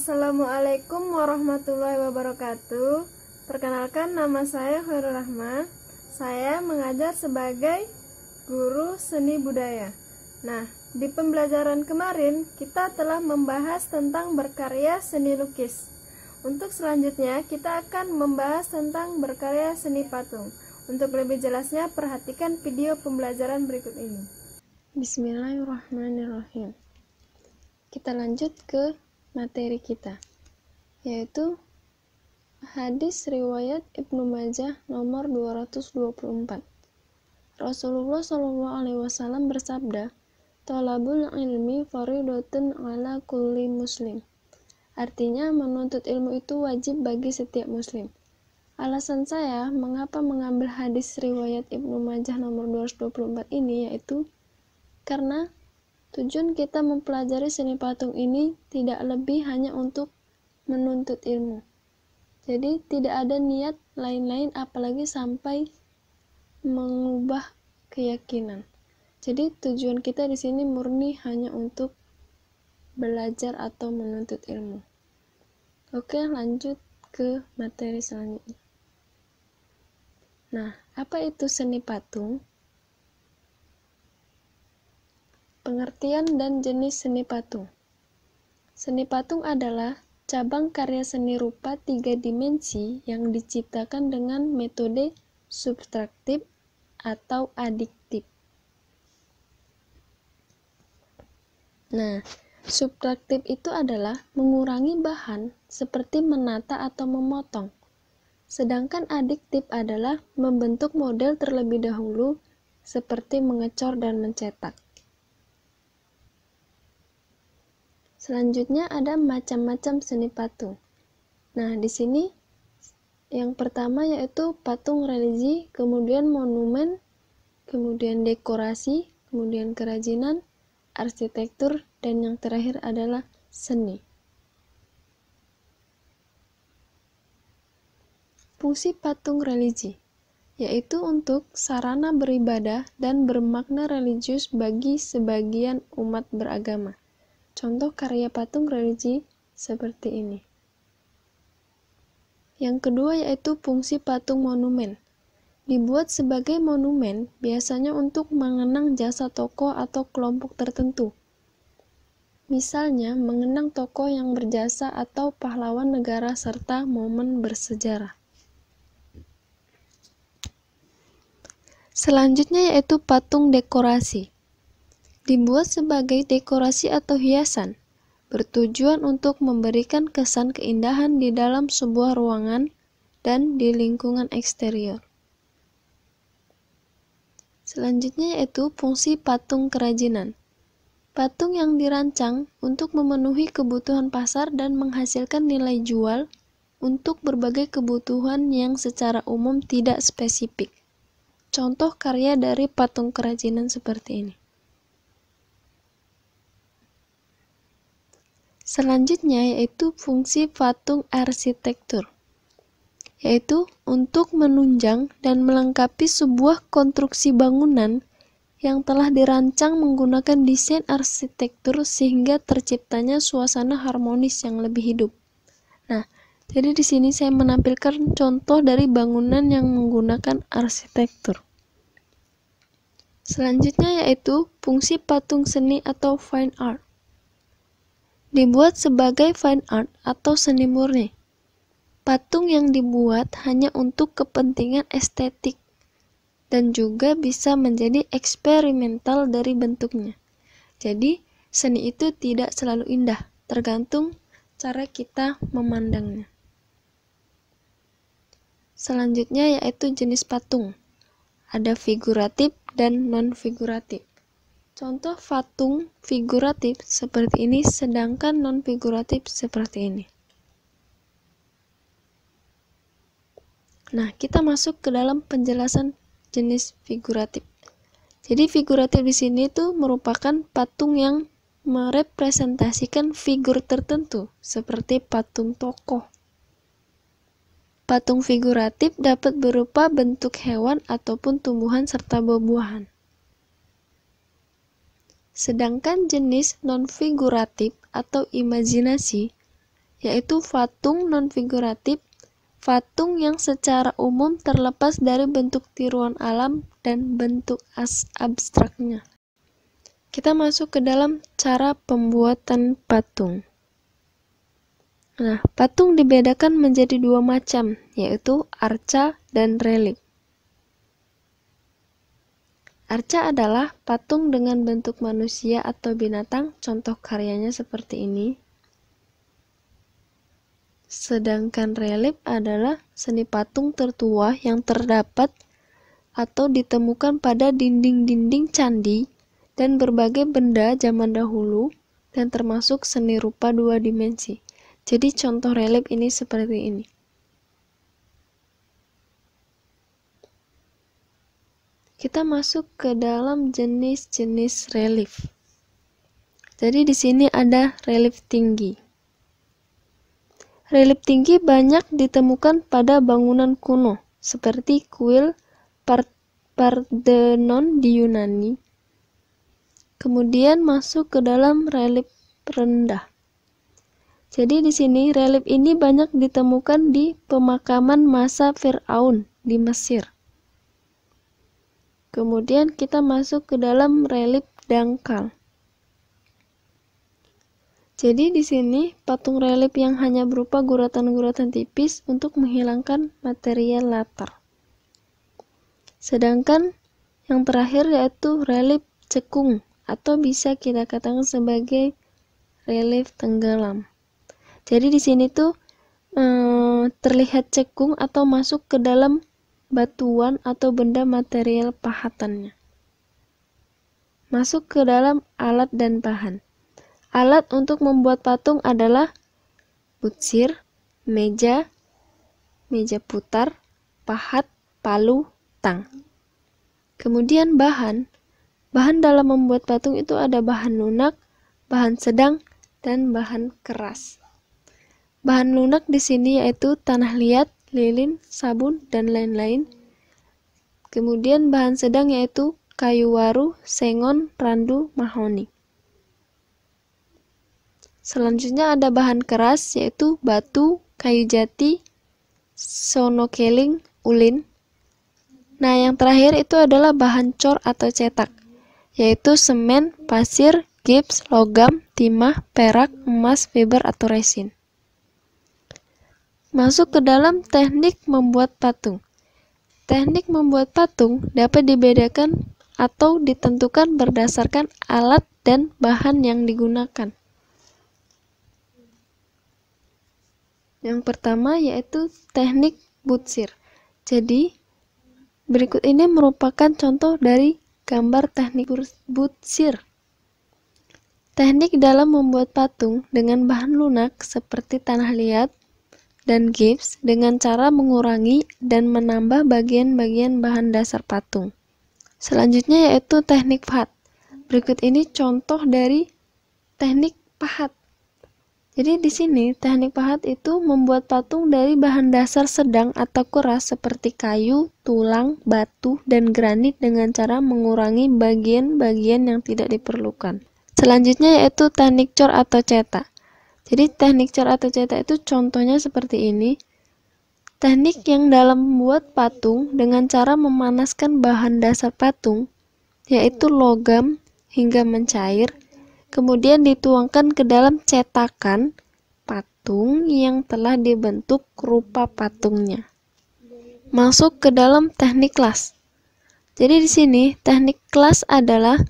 Assalamualaikum warahmatullahi wabarakatuh. Perkenalkan nama saya Khairul Rahma. Saya mengajar sebagai guru seni budaya. Nah, di pembelajaran kemarin kita telah membahas tentang berkarya seni lukis. Untuk selanjutnya kita akan membahas tentang berkarya seni patung. Untuk lebih jelasnya perhatikan video pembelajaran berikut ini. Bismillahirrahmanirrahim. Kita lanjut ke materi kita, yaitu hadis riwayat Ibnu Majah nomor 224. Rasulullah Shallallahu alaihi wasallam bersabda, tolabul ilmi faridatun ala kulli muslim." Artinya menuntut ilmu itu wajib bagi setiap muslim. Alasan saya mengapa mengambil hadis riwayat Ibnu Majah nomor 224 ini yaitu karena Tujuan kita mempelajari seni patung ini tidak lebih hanya untuk menuntut ilmu. Jadi tidak ada niat lain-lain apalagi sampai mengubah keyakinan. Jadi tujuan kita di sini murni hanya untuk belajar atau menuntut ilmu. Oke, lanjut ke materi selanjutnya. Nah, apa itu seni patung? Pengertian dan jenis seni patung. Seni patung adalah cabang karya seni rupa tiga dimensi yang diciptakan dengan metode subtraktif atau adiktif. Nah, subtraktif itu adalah mengurangi bahan seperti menata atau memotong. Sedangkan adiktif adalah membentuk model terlebih dahulu seperti mengecor dan mencetak. Selanjutnya ada macam-macam seni patung. Nah, di sini yang pertama yaitu patung religi, kemudian monumen, kemudian dekorasi, kemudian kerajinan, arsitektur, dan yang terakhir adalah seni. Fungsi patung religi yaitu untuk sarana beribadah dan bermakna religius bagi sebagian umat beragama. Contoh karya patung religi seperti ini. Yang kedua yaitu fungsi patung monumen. Dibuat sebagai monumen biasanya untuk mengenang jasa tokoh atau kelompok tertentu. Misalnya, mengenang tokoh yang berjasa atau pahlawan negara serta momen bersejarah. Selanjutnya yaitu patung dekorasi dibuat sebagai dekorasi atau hiasan, bertujuan untuk memberikan kesan keindahan di dalam sebuah ruangan dan di lingkungan eksterior. Selanjutnya yaitu fungsi patung kerajinan. Patung yang dirancang untuk memenuhi kebutuhan pasar dan menghasilkan nilai jual untuk berbagai kebutuhan yang secara umum tidak spesifik. Contoh karya dari patung kerajinan seperti ini. Selanjutnya yaitu fungsi patung arsitektur, yaitu untuk menunjang dan melengkapi sebuah konstruksi bangunan yang telah dirancang menggunakan desain arsitektur sehingga terciptanya suasana harmonis yang lebih hidup. Nah, jadi di sini saya menampilkan contoh dari bangunan yang menggunakan arsitektur. Selanjutnya yaitu fungsi patung seni atau fine art dibuat sebagai fine art atau seni murni. Patung yang dibuat hanya untuk kepentingan estetik dan juga bisa menjadi eksperimental dari bentuknya. Jadi, seni itu tidak selalu indah, tergantung cara kita memandangnya. Selanjutnya yaitu jenis patung. Ada figuratif dan non-figuratif. Contoh patung figuratif seperti ini, sedangkan non-figuratif seperti ini. Nah, kita masuk ke dalam penjelasan jenis figuratif. Jadi, figuratif di sini itu merupakan patung yang merepresentasikan figur tertentu, seperti patung tokoh. Patung figuratif dapat berupa bentuk hewan ataupun tumbuhan serta buah-buahan. Sedangkan jenis non figuratif atau imajinasi yaitu patung figuratif, fatung yang secara umum terlepas dari bentuk tiruan alam dan bentuk as abstraknya. Kita masuk ke dalam cara pembuatan patung. Nah, patung dibedakan menjadi dua macam, yaitu arca dan relief. Arca adalah patung dengan bentuk manusia atau binatang, contoh karyanya seperti ini. Sedangkan relief adalah seni patung tertua yang terdapat atau ditemukan pada dinding-dinding candi dan berbagai benda zaman dahulu dan termasuk seni rupa dua dimensi. Jadi contoh relief ini seperti ini. kita masuk ke dalam jenis-jenis relief. Jadi di sini ada relief tinggi. Relief tinggi banyak ditemukan pada bangunan kuno seperti kuil Parthenon di Yunani. Kemudian masuk ke dalam relief rendah. Jadi di sini relief ini banyak ditemukan di pemakaman masa Firaun di Mesir. Kemudian kita masuk ke dalam relief dangkal. Jadi di sini patung relief yang hanya berupa guratan-guratan tipis untuk menghilangkan material latar. Sedangkan yang terakhir yaitu relief cekung atau bisa kita katakan sebagai relief tenggelam. Jadi di sini tuh eh, terlihat cekung atau masuk ke dalam batuan atau benda material pahatannya. Masuk ke dalam alat dan bahan. Alat untuk membuat patung adalah butsir, meja, meja putar, pahat, palu, tang. Kemudian bahan. Bahan dalam membuat patung itu ada bahan lunak, bahan sedang, dan bahan keras. Bahan lunak di sini yaitu tanah liat, lilin, sabun, dan lain-lain. Kemudian bahan sedang yaitu kayu waru, sengon, randu, mahoni. Selanjutnya ada bahan keras yaitu batu, kayu jati, sonokeling, ulin. Nah, yang terakhir itu adalah bahan cor atau cetak, yaitu semen, pasir, gips, logam, timah, perak, emas, fiber, atau resin. Masuk ke dalam teknik membuat patung. Teknik membuat patung dapat dibedakan atau ditentukan berdasarkan alat dan bahan yang digunakan. Yang pertama yaitu teknik butsir. Jadi, berikut ini merupakan contoh dari gambar teknik butsir. Teknik dalam membuat patung dengan bahan lunak seperti tanah liat, dan gips dengan cara mengurangi dan menambah bagian-bagian bahan dasar patung. Selanjutnya yaitu teknik pahat. Berikut ini contoh dari teknik pahat. Jadi di sini teknik pahat itu membuat patung dari bahan dasar sedang atau keras seperti kayu, tulang, batu, dan granit dengan cara mengurangi bagian-bagian yang tidak diperlukan. Selanjutnya yaitu teknik cor atau cetak. Jadi teknik cat atau cetak itu contohnya seperti ini. Teknik yang dalam membuat patung dengan cara memanaskan bahan dasar patung, yaitu logam hingga mencair, kemudian dituangkan ke dalam cetakan patung yang telah dibentuk rupa patungnya. Masuk ke dalam teknik las Jadi di sini teknik las adalah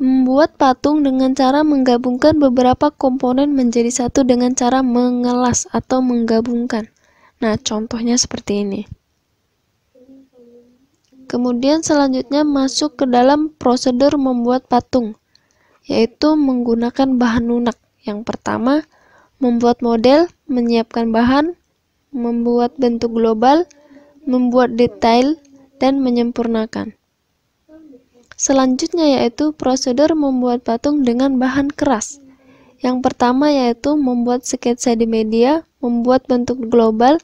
Membuat patung dengan cara menggabungkan beberapa komponen menjadi satu dengan cara mengelas atau menggabungkan. Nah, contohnya seperti ini. Kemudian selanjutnya masuk ke dalam prosedur membuat patung, yaitu menggunakan bahan lunak. Yang pertama, membuat model, menyiapkan bahan, membuat bentuk global, membuat detail, dan menyempurnakan. Selanjutnya yaitu prosedur membuat patung dengan bahan keras. Yang pertama yaitu membuat sketsa di media, membuat bentuk global,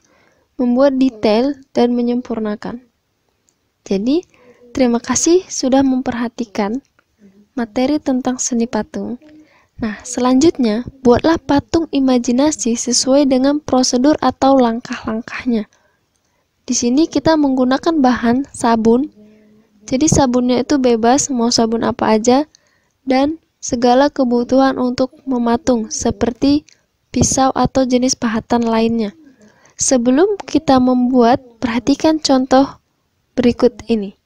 membuat detail, dan menyempurnakan. Jadi, terima kasih sudah memperhatikan materi tentang seni patung. Nah, selanjutnya, buatlah patung imajinasi sesuai dengan prosedur atau langkah-langkahnya. Di sini kita menggunakan bahan sabun, jadi sabunnya itu bebas mau sabun apa aja dan segala kebutuhan untuk mematung seperti pisau atau jenis pahatan lainnya. Sebelum kita membuat, perhatikan contoh berikut ini.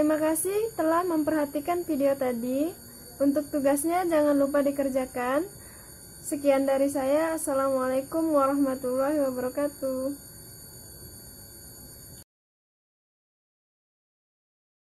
Terima kasih telah memperhatikan video tadi. Untuk tugasnya jangan lupa dikerjakan. Sekian dari saya. Assalamualaikum warahmatullahi wabarakatuh.